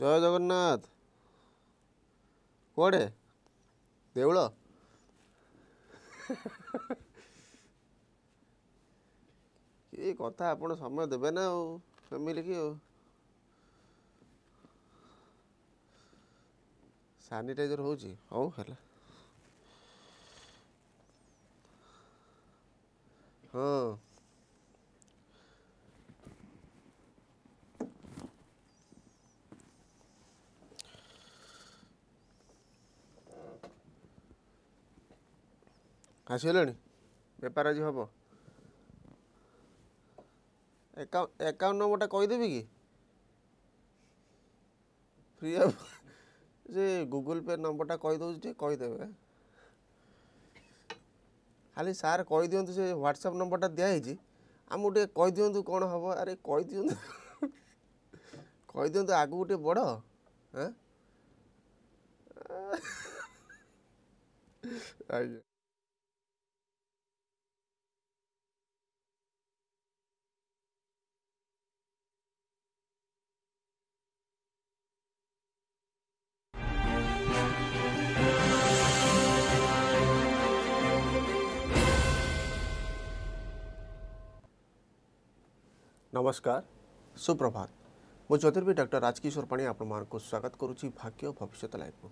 ଜୟ ଜଗନ୍ନାଥ କୁଆଡ଼େ ଦେଉଳ କି କଥା ଆପଣ ସମୟ ଦେବେ ନା ଆଉ ଫ୍ୟାମିଲିକି ଆଉ ସାନିଟାଇଜର୍ ହେଉଛି ହଉ ହେଲା ହଁ ଆସିଗଲାଣି ବେପାର ଆଜି ହେବ ଆକାଉଣ୍ଟ ନମ୍ବରଟା କହିଦେବି କି ଫ୍ରି ଆପ୍ ସେ ଗୁଗୁଲ୍ ପେ ନମ୍ବରଟା କହିଦେଉଛି ଟିକେ କହିଦେବେ ଖାଲି ସାର୍ କହିଦିଅନ୍ତୁ ସେ ହ୍ୱାଟ୍ସଆପ୍ ନମ୍ବରଟା ଦିଆହେଇଛି ଆମକୁ ଟିକେ କହିଦିଅନ୍ତୁ କ'ଣ ହେବ ଆରେ କହିଦିଅନ୍ତୁ କହିଦିଅନ୍ତୁ ଆଗକୁ ଟିକେ ବଡ଼ ଆଜ୍ଞା नमस्कार सुप्रभात मु ज्योतिर्वी डॉक्टर राजकिशोर पाणी आपण मानक स्वागत करुच्ची भाग्य भविष्य लाइफ को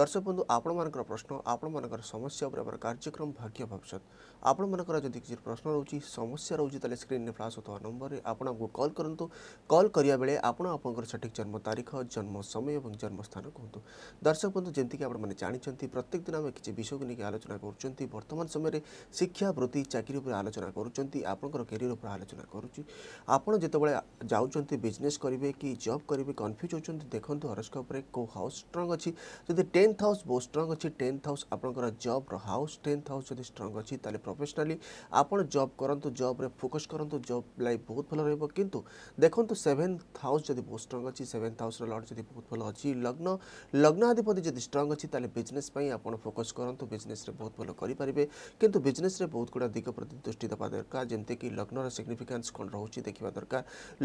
দর্শক বন্ধু আপনার প্রশ্ন আপনার সমস্যা উপরে আমার কার্যক্রম ভাগ্য ভবিষ্যৎ আপনার যদি কিছু প্রশ্ন রয়েছে সমস্যা রয়েছে তাহলে স্ক্রিনে ফ্লাশ হওয়া নম্বরে আপনার কল করতু কল করা বেড়ে আপনার আপনার সঠিক জন্ম তারিখ জন্ম সময় এবং জন্মস্থান কুহতু দর্শক বন্ধু যেমি আপনার জাঁচান প্রত্যেক দিন আমি কিছু বিষয়কে নিয়ে আলোচনা করছেন বর্তমান সময়ের শিক্ষা বৃত্তি চাকরি উপরে আলোচনা করছেন আপনার ক্যারিয়র উপরে আলোচনা করছি আপনার যেতবে যাচ্ছেন বিজনেস করবে কি জব করবে কনফ্ୟୁଜ୍ হচ্ছেন দেখুন হরস্কোপে কেউ হাউস ষ্ট্রং অ যদি টেন টেন্থ হাউস বহু স্ট্রং অছি টেন্থ হাউস আপনার জব্র হাউস টেন্থ হাউস যদি স্ট্রং অছি তাহলে প্রফেসনালি আপনার জব করতু জব্রে ফোকস করতু জব লাইফ বহুত ভালো রহব কিন্তু দেখুন সেভেন্থ হাউস যদি বহু স্ট্রং অছি সেভেন্থ হাউসর লর্ড যদি বহুত ভালো অছি লগ্ন লগ্নাধিপতি যদি স্ট্রং অছি তাহলে বিজনেস পাই আপনার ফোকস করতু বিজনেসরে বহুত ভালো করে কিন্তু বিজনেসরে বহুত গুড়া দিগ প্রতি দৃষ্টি দেওয়া দরকার যেমিকি লগ্নর সিগনিফিকান্স কোণ রয়েছে দেখা দরকার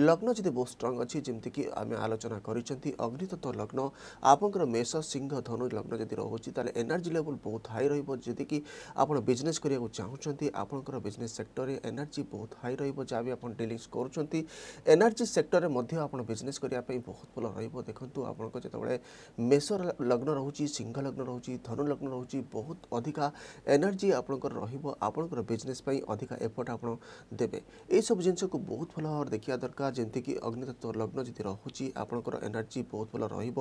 লগ্ন যদি বহু স্ট্রং অছি যেমিকি আমি আলোচনা করছেন অগ্নিতত্ত্ব লগ্ন আপনার মেষ সিংহ ধনু লগ্ন যদি রহুଛି ତାହେଲେ ଏନର୍ଜି ଲେବୁଲ୍ ବହୁତ ହାଇ ରହିବ ଯେତିକି ଆପଣ ବିଜନେସ୍ କରିବାକୁ ଚାହୁଁଛନ୍ତି ଆପଣଙ୍କର ବିଜନେସ୍ ସେକ୍ଟରରେ ଏନର୍ଜି ବହୁତ ହାଇ ରହିବ ଯାହା ବି ଆପଣ ଡିଲିଂସ୍ କରୁଛନ୍ତି ଏନର୍ଜି ସେକ୍ଟରରେ ମଧ୍ୟ ଆପଣ ବିଜନେସ୍ କରିବା ପାଇଁ ବହୁତ ଭଲ ରହିବ ଦେଖନ୍ତୁ ଆପଣଙ୍କ ଯେତେବେଳେ ମେଷ ଲଗ୍ନ ରହୁଛି ସିଂହ ଲଗ୍ନ ରହୁଛି ଧନୁ ଲଗ୍ନ ରହୁଛି ବହୁତ ଅଧିକା ଏନର୍ଜି ଆପଣଙ୍କର ରହିବ ଆପଣଙ୍କର ବିଜନେସ୍ ପାଇଁ ଅଧିକା ଏଫର୍ଟ ଆପଣ ଦେବେ ଏଇସବୁ ଜିନିଷକୁ ବହୁତ ଭଲ ଭାବରେ ଦେଖିବା ଦରକାର ଯେମିତିକି ଅଗ୍ନିତତ୍ତ୍ୱ ଲଗ୍ନ ଯଦି ରହୁଛି ଆପଣଙ୍କର ଏନର୍ଜି ବହୁତ ଭଲ ରହିବ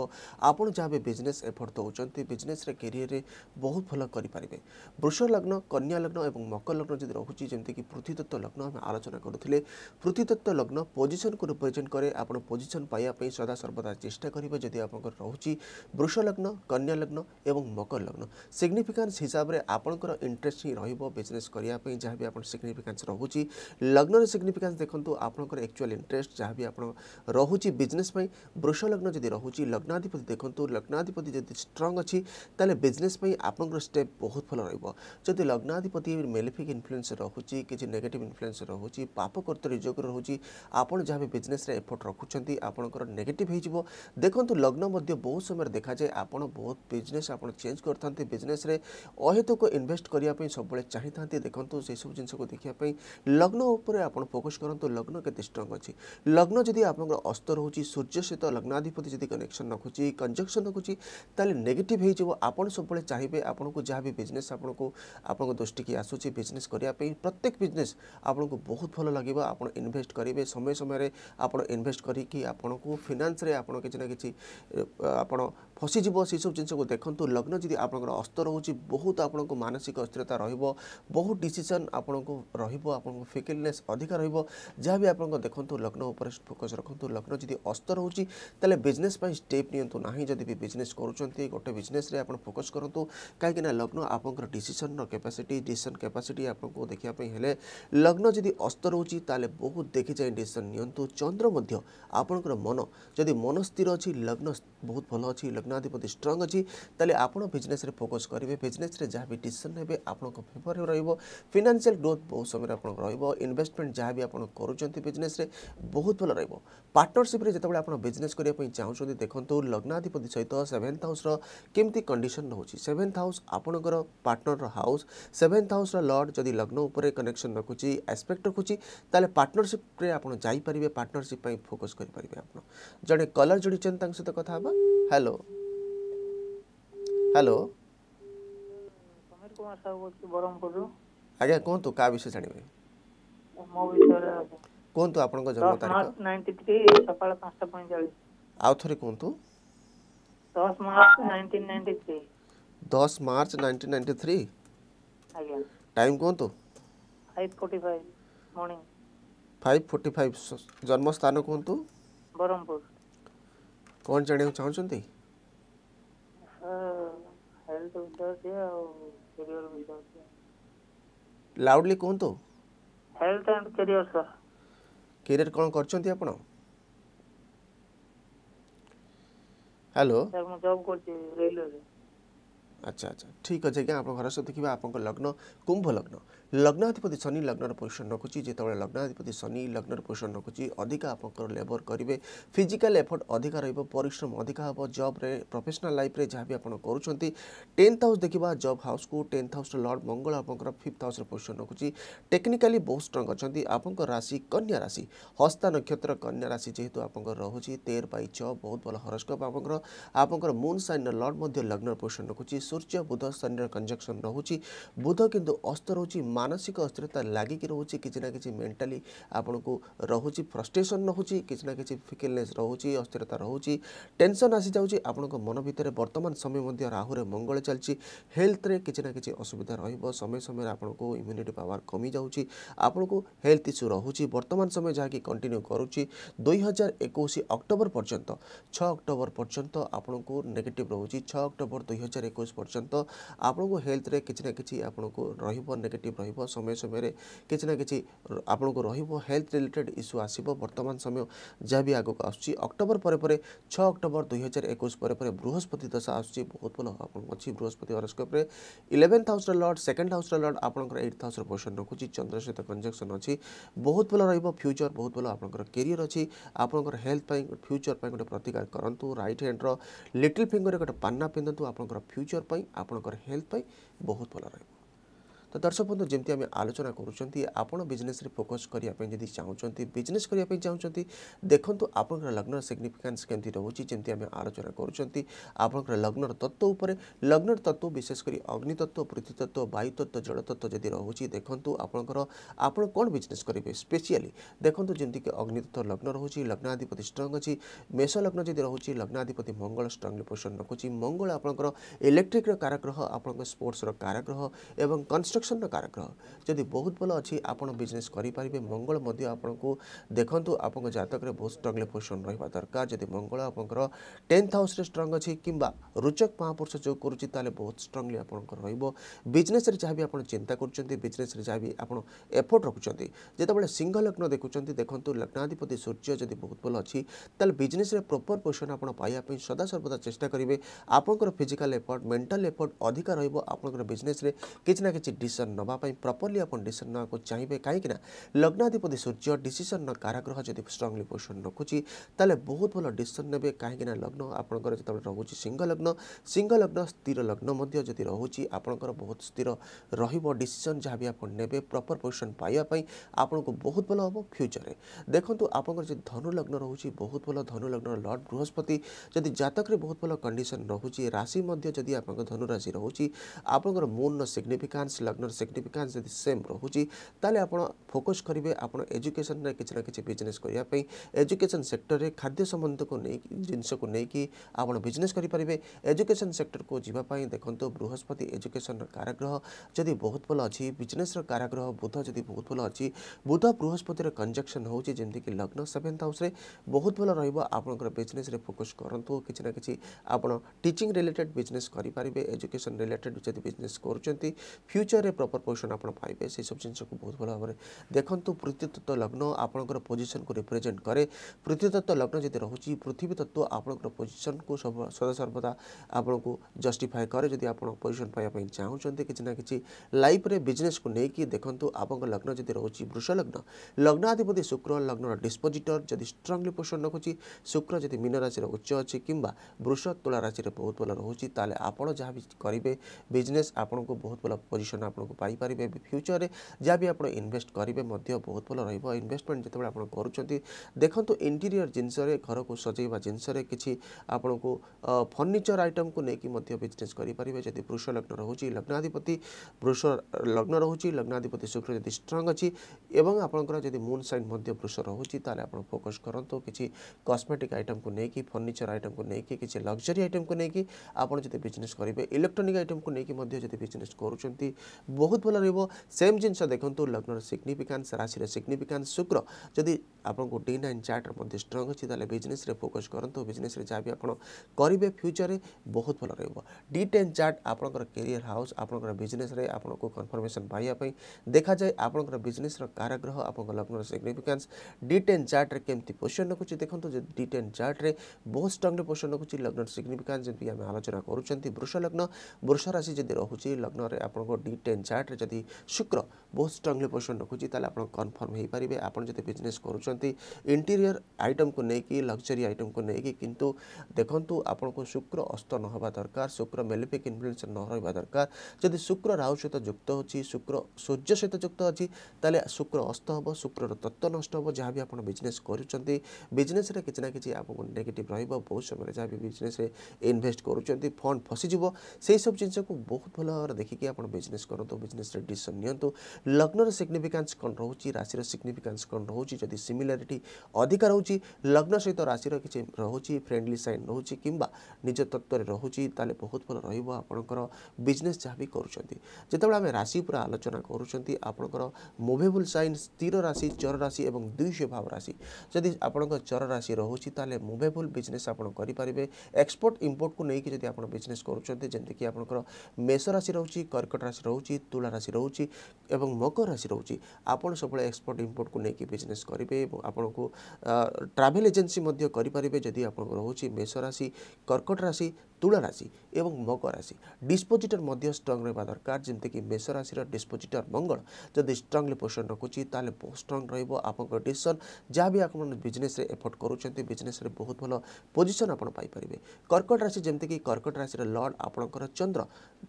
ଆପଣ ଯାହା ବି ବିଜନେସ୍ ଏଫର୍ଟ ଦେଉଛନ୍ତି ହେଉଛନ୍ତି ବିଜନେସ୍ରେ କ୍ୟାରିୟରରେ ବହୁତ ଭଲ କରିପାରିବେ ବୃଷ ଲଗ୍ନ କନ୍ୟା ଲଗ୍ନ ଏବଂ ମକର ଲଗ୍ନ ଯଦି ରହୁଛି ଯେମିତିକି ପୃଥିତତ୍ତ୍ୱ ଲଗ୍ନ ଆମେ ଆଲୋଚନା କରୁଥିଲେ ପୃଥିତତ୍ତ୍ୱ ଲଗ୍ନ ପୋଜିସନ୍କୁ ରିପ୍ରେଜେଣ୍ଟ କରେ ଆପଣ ପୋଜିସନ୍ ପାଇବା ପାଇଁ ସଦାସର୍ବଦା ଚେଷ୍ଟା କରିବେ ଯଦି ଆପଣଙ୍କର ରହୁଛି ବୃଷ ଲଗ୍ନ କନ୍ୟା ଲଗ୍ନ ଏବଂ ମକର ଲଗ୍ନ ସିଗ୍ନିଫିକାନ୍ସ ହିସାବରେ ଆପଣଙ୍କର ଇଣ୍ଟରେଷ୍ଟ ହିଁ ରହିବ ବିଜନେସ୍ କରିବା ପାଇଁ ଯାହା ବି ଆପଣ ସିଗ୍ନିଫିକାନ୍ସ ରହୁଛି ଲଗ୍ନର ସିଗ୍ନିଫିକାନ୍ସ ଦେଖନ୍ତୁ ଆପଣଙ୍କର ଆକ୍ଚୁଆଲ୍ ଇଣ୍ଟରେଷ୍ଟ ଯାହା ବି ଆପଣ ରହୁଛି ବିଜନେସ୍ ପାଇଁ ବୃଷ ଲଗ୍ନ ଯଦି ରହୁଛି ଲଗ୍ନାଧିପତି ଦେଖନ୍ତୁ ଲଗ୍ନାଧିପତି ଯଦି ଷ୍ଟ୍ରଙ୍ଗ ଅଛି ତାହେଲେ ବିଜନେସ୍ ପାଇଁ ଆପଣଙ୍କର ଷ୍ଟେପ୍ ବହୁତ ଭଲ ରହିବ ଯଦି ଲଗ୍ନାଧିପତି ମେଲିଫିକ୍ ଇନଫ୍ଲୁଏନ୍ସ ରହୁଛି କିଛି ନେଗେଟିଭ୍ ଇନଫ୍ଲୁଏନ୍ସ ରହୁଛି ପାପ କର୍ତ୍ତରୀ ଯୋଗ ରହୁଛି ଆପଣ ଯାହା ବି ବିଜନେସ୍ରେ ଏଫର୍ଟ ରଖୁଛନ୍ତି ଆପଣଙ୍କର ନେଗେଟିଭ୍ ହୋଇଯିବ ଦେଖନ୍ତୁ ଲଗ୍ନ ମଧ୍ୟ ବହୁତ ସମୟରେ ଦେଖାଯାଏ ଆପଣ ବହୁତ ବିଜନେସ୍ ଆପଣ ଚେଞ୍ଜ କରିଥାନ୍ତି ବିଜନେସ୍ରେ ଅହେତୁକ ଇନଭେଷ୍ଟ କରିବା ପାଇଁ ସବୁବେଳେ ଚାହିଁଥାନ୍ତି ଦେଖନ୍ତୁ ସେସବୁ ଜିନିଷକୁ ଦେଖିବା ପାଇଁ ଲଗ୍ନ ଉପରେ ଆପଣ ଫୋକସ୍ କରନ୍ତୁ ଲଗ୍ନ କେତେ ଷ୍ଟ୍ରଙ୍ଗ ଅଛି ଲଗ୍ନ ଯଦି ଆପଣଙ୍କର ଅସ୍ତ ରହୁଛି ସୂର୍ଯ୍ୟ ସହିତ ଲଗ୍ନାଧିପତି ଯଦି କନେକ୍ସନ୍ ରଖୁଛି କଞ୍ଜକ୍ସନ୍ ରଖୁଛି ତାହେଲେ ନେଗେଟିଭ୍ ହେଇଯିବ ଆପଣ ସବୁବେଳେ ଚାହିଁବେ ଆପଣଙ୍କୁ ଯାହା ବି ବିଜନେସ୍ ଆପଣଙ୍କୁ ଆପଣଙ୍କ ଦୃଷ୍ଟିକି ଆସୁଛି ବିଜନେସ୍ କରିବା ପାଇଁ ପ୍ରତ୍ୟେକ ବିଜନେସ୍ ଆପଣଙ୍କୁ ବହୁତ ଭଲ ଲାଗିବ ଆପଣ ଇନଭେଷ୍ଟ କରିବେ ସମୟ ସମୟରେ ଆପଣ ଇନଭେଷ୍ଟ କରିକି ଆପଣଙ୍କୁ ଫିନାନ୍ସରେ ଆପଣ କିଛି ନା କିଛି ଆପଣ ଫସିଯିବ ସେସବୁ ଜିନିଷକୁ ଦେଖନ୍ତୁ ଲଗ୍ନ ଯଦି ଆପଣଙ୍କର ଅସ୍ତ ରହୁଛି ବହୁତ ଆପଣଙ୍କୁ ମାନସିକ ଅସ୍ଥିରତା ରହିବ ବହୁତ ଡିସିସନ୍ ଆପଣଙ୍କୁ ରହିବ ଆପଣଙ୍କୁ ଫିକିଲନେସ୍ ଅଧିକା ରହିବ ଯାହା ବି ଆପଣଙ୍କ ଦେଖନ୍ତୁ ଲଗ୍ନ ଉପରେ ଫୋକସ୍ ରଖନ୍ତୁ ଲଗ୍ନ ଯଦି ଅସ୍ତ ରହୁଛି ତାହେଲେ ବିଜନେସ୍ ପାଇଁ ଷ୍ଟେପ୍ ନିଅନ୍ତୁ ନାହିଁ ଯଦି ବି ବିଜନେସ୍ କରୁଛନ୍ତି ଗୋଟେ ବିଜନେସ୍ରେ ଆପଣ ଫୋକସ୍ କରନ୍ତୁ କାହିଁକିନା ଲଗ୍ନ ଆପଣଙ୍କର ଡିସିସନ୍ର କ୍ୟାପାସିଟି ଡିସିସନ୍ କ୍ୟାପାସିଟି ଆପଣଙ୍କୁ ଦେଖିବା ପାଇଁ ହେଲେ ଲଗ୍ନ ଯଦି ଅସ୍ତ ରହୁଛି ତାହେଲେ ବହୁତ ଦେଖିଯାଇ ଡିସିସନ୍ ନିଅନ୍ତୁ ଚନ୍ଦ୍ର ମଧ୍ୟ ଆପଣଙ୍କର ମନ ଯଦି ମନ ସ୍ଥିର ଅଛି ଲଗ୍ନ ବହୁତ ଭଲ ଅଛି ଲଗ୍ନ লগ্নাধিপতি ଷ୍ଟ୍ରଙ୍ଗ୍ ଅଛି ତାହେଲେ ଆପଣ ବିଜନେସ୍ରେ ଫୋକସ୍ କରିବେ ବିଜନେସ୍ରେ ଯାହା ବି ଡିସିସନ୍ ନେବେ ଆପଣଙ୍କ ଫେଭରରେ ରହିବ ଫିନାନ୍ସିଆଲ୍ ଗ୍ରୋଥ୍ ବହୁତ ସମୟରେ ଆପଣଙ୍କ ରହିବ ଇନଭେଷ୍ଟମେଣ୍ଟ ଯାହା ବି ଆପଣ କରୁଛନ୍ତି ବିଜନେସ୍ରେ ବହୁତ ଭଲ ରହିବ ପାର୍ଟନରସିପ୍ରେ ଯେତେବେଳେ ଆପଣ ବିଜନେସ୍ କରିବା ପାଇଁ ଚାହୁଁଛନ୍ତି ଦେଖନ୍ତୁ ଲଗ୍ନାଧିପତି ସହିତ ସେଭେନ୍ଥ ହାଉସ୍ର କେମିତି କଣ୍ଡିସନ୍ ରହୁଛି ସେଭେନ୍ଥ ହାଉସ୍ ଆପଣଙ୍କର ପାର୍ଟନରର ହାଉସ୍ ସେଭେନ୍ଥ ହାଉସ୍ର ଲର୍ଡ଼ ଯଦି ଲଗ୍ନ ଉପରେ କନେକ୍ସନ୍ ରଖୁଛି ଆସ୍ପେକ୍ଟ ରଖୁଛି ତାହେଲେ ପାର୍ଟନରସିପ୍ରେ ଆପଣ ଯାଇପାରିବେ ପାର୍ଟନରସିପ୍ ପାଇଁ ଫୋକସ୍ କରିପାରିବେ ଆପଣ ଜଣେ କଲର୍ ଯୋଡ଼ିଛନ୍ତି ତାଙ୍କ ସହିତ କଥା ହେବା ହ୍ୟାଲୋ ହ୍ୟାଲୋ ସମୀର କୁମାର ସାହୁ କହୁଛି ବ୍ରହ୍ମପୁରରୁ ଆଜ୍ଞା କୁହନ୍ତୁ କାହା ବିଷୟ ଜାଣିବେ ମୋ ବିଷୟରେ କୁହନ୍ତୁ ଆପଣଙ୍କ ଜନ୍ମ ତାରିଖ ନାଇଣ୍ଟି ଥ୍ରୀ ସକାଳ ପାଞ୍ଚଟା ପଇଁଚାଳିଶ ଆଉ ଥରେ କୁହନ୍ତୁ ଦଶ ମାର୍ଚ୍ଚ ନାଇଣ୍ଟିନ୍ ନାଇଣ୍ଟି ଥ୍ରୀ ଦଶ ମାର୍ଚ୍ଚ ନାଇଣ୍ଟିନ୍ ନାଇଣ୍ଟି ଥ୍ରୀ ଆଜ୍ଞା ଟାଇମ୍ କୁହନ୍ତୁ five forty five morning five forty five ଜନ୍ମ ସ୍ଥାନ କୁହନ୍ତୁ ବ୍ରହ୍ମପୁର କ'ଣ ଜାଣିବାକୁ ଚାହୁଁଛନ୍ତି ହେଲ୍ଥ ବିଷୟରେ ଆଉ କ୍ୟାରିୟର ବିଷୟରେ ଲାଉଡଲି କୁହନ୍ତୁ health and career sir career କ'ଣ କରିଛନ୍ତି ଆପଣ ହ୍ୟାଲୋ ସାର୍ ମୁଁ ଜବ୍ କରୁଛି ରେଲୱେରେ ଆଚ୍ଛା ଆଚ୍ଛା ଠିକ୍ ଅଛି ଆଜ୍ଞା ଆପଣଙ୍କ ଘର ସବୁ ଦେଖିବା ଆପଣଙ୍କ ଲଗ୍ନ କୁମ୍ଭ ଲଗ୍ନ ଲଗ୍ନାଧିପତି ଶନି ଲଗ୍ନର ପୋଜିସନ୍ ରଖୁଛି ଯେତେବେଳେ ଲଗ୍ନାଧିପତି ଶନି ଲଗ୍ନର ପୋଜିସନ୍ ରଖୁଛି ଅଧିକା ଆପଣଙ୍କର ଲେବର୍ କରିବେ ଫିଜିକାଲ୍ ଏଫର୍ଟ ଅଧିକା ରହିବ ପରିଶ୍ରମ ଅଧିକା ହେବ ଜବ୍ରେ ପ୍ରଫେସନାଲ୍ ଲାଇଫ୍ରେ ଯାହା ବି ଆପଣ କରୁଛନ୍ତି ଟେନ୍ଥ ହାଉସ୍ ଦେଖିବା ଜବ୍ ହାଉସ୍କୁ ଟେନ୍ଥ ହାଉସ୍ର ଲର୍ଡ଼ ମଙ୍ଗଳ ଆପଣଙ୍କର ଫିଫ୍ଥ ହାଉସ୍ର ପୋଜିସନ୍ ରଖୁଛି ଟେକ୍ନିକାଲି ବହୁତ ଷ୍ଟ୍ରଙ୍ଗ୍ ଅଛନ୍ତି ଆପଣଙ୍କ ରାଶି କନ୍ୟା ରାଶି ହସ୍ତା ନକ୍ଷତ୍ର କନ୍ୟା ରାଶି ଯେହେତୁ ଆପଣଙ୍କର ରହୁଛି ତେର ବାଇ ଛଅ ବହୁତ ଭଲ ହରସ୍କୋପ୍ ଆପଣଙ୍କର ଆପଣଙ୍କର ମୁନ୍ ସାଇନ୍ର ଲର୍ଡ଼ ମଧ୍ୟ ଲଗ୍ନର ପୋଜିସନ୍ ରଖୁଛି ସୂର୍ଯ୍ୟ ବୁଧ ଶନିର କଞ୍ଜକ୍ସନ୍ ରହୁଛି ବୁଧ କିନ୍ତୁ ଅସ୍ତ ରହୁଛି ମାନସିକ ଅସ୍ଥିରତା ଲାଗିକି ରହୁଛି କିଛି ନା କିଛି ମେଣ୍ଟାଲି ଆପଣଙ୍କୁ ରହୁଛି ଫ୍ରଷ୍ଟ୍ରେସନ୍ ରହୁଛି କିଛି ନା କିଛି ଫିକିଲନେସ୍ ରହୁଛି ଅସ୍ଥିରତା ରହୁଛି ଟେନସନ୍ ଆସିଯାଉଛି ଆପଣଙ୍କ ମନ ଭିତରେ ବର୍ତ୍ତମାନ ସମୟ ମଧ୍ୟ ରାହୁରେ ମଙ୍ଗଳ ଚାଲିଛି ହେଲ୍ଥରେ କିଛି ନା କିଛି ଅସୁବିଧା ରହିବ ସମୟ ସମୟରେ ଆପଣଙ୍କୁ ଇମ୍ୟୁନିଟି ପାୱାର କମିଯାଉଛି ଆପଣଙ୍କୁ ହେଲ୍ଥ ଇସ୍ୟୁ ରହୁଛି ବର୍ତ୍ତମାନ ସମୟ ଯାହାକି କଣ୍ଟିନ୍ୟୁ କରୁଛି ଦୁଇ ହଜାର ଏକୋଇଶ ଅକ୍ଟୋବର ପର୍ଯ୍ୟନ୍ତ ଛଅ ଅକ୍ଟୋବର ପର୍ଯ୍ୟନ୍ତ ଆପଣଙ୍କୁ ନେଗେଟିଭ୍ ରହୁଛି ଛଅ ଅକ୍ଟୋବର ଦୁଇ ହଜାର ଏକୋଇଶ ପର୍ଯ୍ୟନ୍ତ ଆପଣଙ୍କୁ ହେଲ୍ଥରେ କିଛି ନା କିଛି ଆପଣଙ୍କୁ ରହିବ ନେଗେଟିଭ୍ ରହିବ ରହିବ ସମୟ ସମୟରେ କିଛି ନା କିଛି ଆପଣଙ୍କୁ ରହିବ ହେଲ୍ଥ ରିଲେଟେଡ୍ ଇସ୍ୟୁ ଆସିବ ବର୍ତ୍ତମାନ ସମୟ ଯାହା ବି ଆଗକୁ ଆସୁଛି ଅକ୍ଟୋବର ପରେ ପରେ ଛଅ ଅକ୍ଟୋବର ଦୁଇ ହଜାର ଏକୋଇଶ ପରେ ପରେ ବୃହସ୍ପତି ଦଶା ଆସୁଛି ବହୁତ ଭଲ ଆପଣଙ୍କୁ ଅଛି ବୃହସ୍ପତି ହରସ୍କୋପ୍ରେ ଇଲେଭେନ୍ଥ ହାଉସ୍ର ଲର୍ଡ଼ ସେକେଣ୍ଡ ହାଉସ୍ର ଲର୍ଡ଼ ଆପଣଙ୍କର ଏଇଟ୍ ହାଉସ୍ର ପୋଜିସନ୍ ରଖୁଛି ଚନ୍ଦ୍ର ସହିତ କଞ୍ଜକ୍ସନ୍ ଅଛି ବହୁତ ଭଲ ରହିବ ଫ୍ୟୁଚର୍ ବହୁତ ଭଲ ଆପଣଙ୍କର କେରିୟର୍ ଅଛି ଆପଣଙ୍କର ହେଲ୍ଥ ପାଇଁ ଫ୍ୟୁଚର୍ ପାଇଁ ଗୋଟେ ପ୍ରତିକାର କରନ୍ତୁ ରାଇଟ୍ ହ୍ୟାଣ୍ଡର ଲିଟିଲ୍ ଫିଙ୍ଗର୍ରେ ଗୋଟେ ପାନ୍ନା ପିନ୍ଧନ୍ତୁ ଆପଣଙ୍କର ଫ୍ୟୁଚର୍ ପାଇଁ ଆପଣଙ୍କର ହେଲ୍ଥ ପାଇଁ ବହୁତ ଭଲ ରହିବ তো দর্শক বন্ধু যেমি আমি আলোচনা করছেন আপনার বিজনেসে ফোকস করা যদি চাহুমান বিজনেস করা চাহুমান দেখুন আপনার লগ্নর সিগনিফিকান্স কমিটি রয়েছে যেমন আমি আলোচনা করছেন আপনার লগ্নর তত্ত্ব উপরে লগ্নর তত্ত্ব বিশেষ করে অগ্নিতত্ত্ব পৃথিতত্ত্ব বায়ুতত্ত্ব জলতত্ত্ব যদি রয়েছে দেখুন আপনার আপনার কোণ বিজনেস করবে স্পেশিয়ালি দেখুন যেমি অগ্নিতত্ত্ব লগ্ন রয়েছে লগ্নাধিপতি স্ট্রং অ মেষ লগ্ন যদি রয়েছে লগ্নাধিপতি মঙ্গল স্ট্রংলি পোষণ রাখুছি মঙ্গল আপনার ইলেকট্রিক্র কারাগ্রহ আপনার স্পোর্টসর কারাগ্রহ এবং কনস্ট্রক କନଷ୍ଟ୍ରକ୍ସନର କାରଗ୍ରହ ଯଦି ବହୁତ ଭଲ ଅଛି ଆପଣ ବିଜନେସ୍ କରିପାରିବେ ମଙ୍ଗଳ ମଧ୍ୟ ଆପଣଙ୍କୁ ଦେଖନ୍ତୁ ଆପଣଙ୍କ ଜାତକରେ ବହୁତ ଷ୍ଟ୍ରଙ୍ଗଲି ପୋଜିସନ୍ ରହିବା ଦରକାର ଯଦି ମଙ୍ଗଳ ଆପଣଙ୍କର ଟେନ୍ଥ ହାଉସ୍ରେ ଷ୍ଟ୍ରଙ୍ଗ ଅଛି କିମ୍ବା ରୋଚକ ମହାପୁରୁଷ ଯୋଗ କରୁଛି ତାହେଲେ ବହୁତ ଷ୍ଟ୍ରଙ୍ଗଲି ଆପଣଙ୍କର ରହିବ ବିଜନେସ୍ରେ ଯାହା ବି ଆପଣ ଚିନ୍ତା କରୁଛନ୍ତି ବିଜନେସ୍ରେ ଯାହା ବି ଆପଣ ଏଫର୍ଟ ରଖୁଛନ୍ତି ଯେତେବେଳେ ସିଂହ ଲଗ୍ନ ଦେଖୁଛନ୍ତି ଦେଖନ୍ତୁ ଲଗ୍ନାଧିପତି ସୂର୍ଯ୍ୟ ଯଦି ବହୁତ ଭଲ ଅଛି ତାହେଲେ ବିଜନେସ୍ରେ ପ୍ରପର୍ ପୋଜିସନ୍ ଆପଣ ପାଇବା ପାଇଁ ସଦାସର୍ବଦା ଚେଷ୍ଟା କରିବେ ଆପଣଙ୍କର ଫିଜିକାଲ୍ ଏଫର୍ଟ ମେଣ୍ଟାଲ୍ ଏଫର୍ଟ ଅଧିକା ରହିବ ଆପଣଙ୍କର ବିଜନେସ୍ରେ କିଛି ନା କିଛି ଡିସିସନ୍ ନେବା ପାଇଁ ପ୍ରପର୍ଲି ଆପଣ ଡିସିସନ୍ ନେବାକୁ ଚାହିଁବେ କାହିଁକିନା ଲଗ୍ନାଧିପତି ସୂର୍ଯ୍ୟ ଡିସିସନ୍ର କାରାଗ୍ରହ ଯଦି ଷ୍ଟ୍ରଙ୍ଗଲି ପୋଜିସନ୍ ରଖୁଛି ତାହେଲେ ବହୁତ ଭଲ ଡିସିସନ୍ ନେବେ କାହିଁକିନା ଲଗ୍ନ ଆପଣଙ୍କର ଯେତେବେଳେ ରହୁଛି ସିଂହ ଲଗ୍ନ ସିଂହ ଲଗ୍ନ ସ୍ଥିର ଲଗ୍ନ ମଧ୍ୟ ଯଦି ରହୁଛି ଆପଣଙ୍କର ବହୁତ ସ୍ଥିର ରହିବ ଡିସିସନ୍ ଯାହା ବି ଆପଣ ନେବେ ପ୍ରପର୍ ପୋଜିସନ୍ ପାଇବା ପାଇଁ ଆପଣଙ୍କୁ ବହୁତ ଭଲ ହେବ ଫ୍ୟୁଚର୍ରେ ଦେଖନ୍ତୁ ଆପଣଙ୍କର ଯଦି ଧନୁଲଗ୍ନ ରହୁଛି ବହୁତ ଭଲ ଧନୁଲଗ୍ନର ଲର୍ଡ଼ ବୃହସ୍ପତି ଯଦି ଜାତକରେ ବହୁତ ଭଲ କଣ୍ଡିସନ୍ ରହୁଛି ରାଶି ମଧ୍ୟ ଯଦି ଆପଣଙ୍କ ଧନୁରାଶି ରହୁଛି ଆପଣଙ୍କର ମୁନ୍ର ସିଗ୍ନିଫିକାନ୍ସ ଲଗ୍ନ entrepreneur significance ଯଦି ସେମ୍ ରହୁଛି ତାହେଲେ ଆପଣ ଫୋକସ୍ କରିବେ ଆପଣ ଏଜୁକେସନରେ କିଛି ନା କିଛି ବିଜନେସ୍ କରିବା ପାଇଁ ଏଜୁକେସନ୍ ସେକ୍ଟରରେ ଖାଦ୍ୟ ସମ୍ବନ୍ଧକୁ ନେଇକି ଜିନିଷକୁ ନେଇକି ଆପଣ ବିଜନେସ୍ କରିପାରିବେ ଏଜୁକେସନ୍ ସେକ୍ଟରକୁ ଯିବା ପାଇଁ ଦେଖନ୍ତୁ ବୃହସ୍ପତି ଏଜୁକେସନ୍ର କାରାଗ୍ରହ ଯଦି ବହୁତ ଭଲ ଅଛି ବିଜନେସ୍ର କାରାଗ୍ରହ ବୁଧ ଯଦି ବହୁତ ଭଲ ଅଛି ବୁଧ ବୃହସ୍ପତିର କଞ୍ଜକ୍ସନ୍ ହେଉଛି ଯେମିତିକି ଲଗ୍ନ ସେଭେନ୍ଥ ହାଉସ୍ରେ ବହୁତ ଭଲ ରହିବ ଆପଣଙ୍କର ବିଜନେସ୍ରେ ଫୋକସ୍ କରନ୍ତୁ କିଛି ନା କିଛି ଆପଣ ଟିଚିଂ ରିଲେଟେଡ୍ ବିଜନେସ୍ କରିପାରିବେ ଏଜୁକେସନ୍ ରିଲେଟେଡ୍ ଯଦି ବିଜନେସ୍ କରୁଛନ୍ତି ଫ୍ୟୁଚର୍ରେ ଉପରେ ପ୍ରପର୍ ପୋଜିସନ୍ ଆପଣ ପାଇବେ ସେସବୁ ଜିନିଷକୁ ବହୁତ ଭଲ ଭାବରେ ଦେଖନ୍ତୁ ପୃଥିତତ୍ତ୍ୱ ଲଗ୍ନ ଆପଣଙ୍କର ପୋଜିସନ୍କୁ ରିପ୍ରେଜେଣ୍ଟ କରେ ପୃଥିତତ୍ତ୍ୱ ଲଗ୍ନ ଯଦି ରହୁଛି ପୃଥିବୀ ତତ୍ତ୍ୱ ଆପଣଙ୍କର ପୋଜିସନ୍କୁ ସଦାସର୍ବଦା ଆପଣଙ୍କୁ ଜଷ୍ଟିଫାଏ କରେ ଯଦି ଆପଣ ପୋଜିସନ୍ ପାଇବା ପାଇଁ ଚାହୁଁଛନ୍ତି କିଛି ନା କିଛି ଲାଇଫ୍ରେ ବିଜନେସ୍କୁ ନେଇକି ଦେଖନ୍ତୁ ଆପଣଙ୍କ ଲଗ୍ନ ଯଦି ରହୁଛି ବୃଷ ଲଗ୍ନ ଲଗ୍ନାଧିପତି ଶୁକ୍ର ଲଗ୍ନର ଡିସ୍ପୋଜିଟର ଯଦି ଷ୍ଟ୍ରଙ୍ଗଲି ପୋଜିସନ୍ ରଖୁଛି ଶୁକ୍ର ଯଦି ମୀନ ରାଶିର ଉଚ୍ଚ ଅଛି କିମ୍ବା ବୃଷ ତୁଳା ରାଶିରେ ବହୁତ ଭଲ ରହୁଛି ତାହେଲେ ଆପଣ ଯାହା ବି କରିବେ ବିଜନେସ୍ ଆପଣଙ୍କୁ ବହୁତ ଭଲ ପୋଜିସନ୍ ଆପଣ ଆପଣଙ୍କୁ ପାଇପାରିବେ ଫ୍ୟୁଚରରେ ଯାହା ବି ଆପଣ ଇନଭେଷ୍ଟ କରିବେ ମଧ୍ୟ ବହୁତ ଭଲ ରହିବ ଇନଭେଷ୍ଟମେଣ୍ଟ ଯେତେବେଳେ ଆପଣ କରୁଛନ୍ତି ଦେଖନ୍ତୁ ଇଣ୍ଟିରିୟର ଜିନିଷରେ ଘରକୁ ସଜେଇବା ଜିନିଷରେ କିଛି ଆପଣଙ୍କୁ ଫର୍ଣ୍ଣିଚର ଆଇଟମକୁ ନେଇକି ମଧ୍ୟ ବିଜନେସ୍ କରିପାରିବେ ଯଦି ବୃଷ ଲଗ୍ନ ରହୁଛି ଲଗ୍ନାଧିପତି ବୃଷ ଲଗ୍ନ ରହୁଛି ଲଗ୍ନାଧିପତି ଶୁକ୍ର ଯଦି ଷ୍ଟ୍ରଙ୍ଗ ଅଛି ଏବଂ ଆପଣଙ୍କର ଯଦି ମୁନ୍ ସାଇନ୍ ମଧ୍ୟ ବୃଷ ରହୁଛି ତାହେଲେ ଆପଣ ଫୋକସ୍ କରନ୍ତୁ କିଛି କସ୍ମେଟିକ୍ ଆଇଟମକୁ ନେଇକି ଫର୍ଣ୍ଣିଚର ଆଇଟମକୁ ନେଇକି କିଛି ଲକ୍ଜରୀ ଆଇଟମକୁ ନେଇକି ଆପଣ ଯଦି ବିଜନେସ୍ କରିବେ ଇଲେକ୍ଟ୍ରୋନିକ୍ ଆଇଟମକୁ ନେଇକି ମଧ୍ୟ ଯଦି ବିଜନେସ୍ କରୁଛନ୍ତି ବହୁତ ଭଲ ରହିବ ସେମ୍ ଜିନିଷ ଦେଖନ୍ତୁ ଲଗ୍ନର ସିଗ୍ନିଫିକାନ୍ସ ରାଶିର ସିଗ୍ନିଫିକାନ୍ସ ଶୁକ୍ର ଯଦି ଆପଣଙ୍କୁ ଡି ନାଇନ୍ ଚାର୍ଟର ମଧ୍ୟ ଷ୍ଟ୍ରଙ୍ଗ ଅଛି ତାହେଲେ ବିଜନେସ୍ରେ ଫୋକସ୍ କରନ୍ତୁ ବିଜନେସ୍ରେ ଯାହା ବି ଆପଣ କରିବେ ଫ୍ୟୁଚର୍ରେ ବହୁତ ଭଲ ରହିବ ଡି ଟେନ୍ ଚାର୍ଟ ଆପଣଙ୍କର କେରିୟର ହାଉସ୍ ଆପଣଙ୍କର ବିଜନେସ୍ରେ ଆପଣଙ୍କୁ କନଫର୍ମେସନ୍ ପାଇବା ପାଇଁ ଦେଖାଯାଏ ଆପଣଙ୍କର ବିଜନେସ୍ର କାରାଗ୍ରହ ଆପଣଙ୍କ ଲଗ୍ନର ସିଗ୍ନିଫିକାନ୍ସ ଡି ଟେନ୍ ଚାର୍ଟରେ କେମିତି ପୋଜିସନ୍ ରଖୁଛି ଦେଖନ୍ତୁ ଯେ ଡି ଟେନ୍ ଚାର୍ଟରେ ବହୁତ ଷ୍ଟ୍ରଙ୍ଗଲି ପୋଜିସନ୍ ରଖୁଛି ଲଗ୍ନର ସିଗ୍ନିଫିକାନ୍ସ ଯେମିତି ଆମେ ଆଲୋଚନା କରୁଛନ୍ତି ବୃଷ ଲଗ୍ନ ବୃଷ ରାଶି ଯଦି ରହୁଛି ଲଗ୍ନରେ ଆପଣଙ୍କ ଡି ଟେନ୍ ଓପନ୍ ଚାର୍ଟରେ ଯଦି ଶୁକ୍ର ବହୁତ ଷ୍ଟ୍ରଙ୍ଗଲି ପୋଜିସନ୍ ରଖୁଛି ତାହେଲେ ଆପଣ କନଫର୍ମ ହୋଇପାରିବେ ଆପଣ ଯଦି ବିଜନେସ୍ କରୁଛନ୍ତି ଇଣ୍ଟେରିୟର ଆଇଟମ୍କୁ ନେଇକି ଲକ୍ଜରୀ ଆଇଟମ୍କୁ ନେଇକି କିନ୍ତୁ ଦେଖନ୍ତୁ ଆପଣଙ୍କୁ ଶୁକ୍ର ଅସ୍ତ ନ ହେବା ଦରକାର ଶୁକ୍ର ମେଲିଫିକ୍ ଇନଫ୍ଲୁଏନ୍ସ ନ ରହିବା ଦରକାର ଯଦି ଶୁକ୍ର ରାହୁ ସହିତ ଯୁକ୍ତ ହେଉଛି ଶୁକ୍ର ସୂର୍ଯ୍ୟ ସହିତ ଯୁକ୍ତ ଅଛି ତାହେଲେ ଶୁକ୍ର ଅସ୍ତ ହେବ ଶୁକ୍ରର ତତ୍ତ୍ୱ ନଷ୍ଟ ହେବ ଯାହା ବି ଆପଣ ବିଜନେସ୍ କରୁଛନ୍ତି ବିଜନେସ୍ରେ କିଛି ନା କିଛି ଆପଣଙ୍କୁ ନେଗେଟିଭ୍ ରହିବ ବହୁତ ସମୟରେ ଯାହା ବି ବିଜନେସ୍ରେ ଇନଭେଷ୍ଟ କରୁଛନ୍ତି ଫଣ୍ଡ ଫସିଯିବ ସେହିସବୁ ଜିନିଷକୁ ବହୁତ ଭଲ ଭାବରେ ଦେଖିକି ଆପଣ ବିଜନେସ୍ କରନ୍ତୁ करूँ बिजनेस डिसीसन नियंतु लग्नर सिग्निफिकेन्स कौन रोच राशि सिग्निफिकेन्स कौन रोचे जदि सिमिलारी अधिक रोच लग्न सहित राशि किसी रोच फ्रेंडली सैन रोच कि निज तत्व रोच बहुत भल रपर बिजनेस जहाँ भी करते आम राशि पर आलोचना करुँच आपंकर मुभेबुल सैन स्थिर राशि चर राशि और दुई भाव राशि जदि आप चर राशि रोच मुभेबुल बिजनेस आपे एक्सपोर्ट इम्पोर्ट को लेकिन आप बिजनेस करुँच मेष राशि रोच कर्कट राशि रोच ରହୁଛି ତୁଳା ରାଶି ରହୁଛି ଏବଂ ମକର ରାଶି ରହୁଛି ଆପଣ ସବୁବେଳେ ଏକ୍ସପୋର୍ଟ ଇମ୍ପୋର୍ଟକୁ ନେଇକି ବିଜନେସ୍ କରିବେ ଏବଂ ଆପଣଙ୍କୁ ଟ୍ରାଭେଲ ଏଜେନ୍ସି ମଧ୍ୟ କରିପାରିବେ ଯଦି ଆପଣଙ୍କୁ ରହୁଛି ମେଷ ରାଶି କର୍କଟ ରାଶି তুলা রাশি এবং মকর রাশি ডিসপোজিটর মধ্য স্ট্রং রহবা দরকার যেমিতিকি মেষ রাশির ডিসপোজিটর মঙ্গল যদি স্ট্রংলি পোষণ রাখুছি তাহলে স্ট্রং রহব আপনার ডিসিশন যা বি আপনার বিজনেসে এফোর্ট করছেন বিজনেসে বহুত ভালো পজিশন আপনার পাইপারে কর্কট রাশি যেমিতিকি কর্কট রাশির লর্ড আপনার চন্দ্র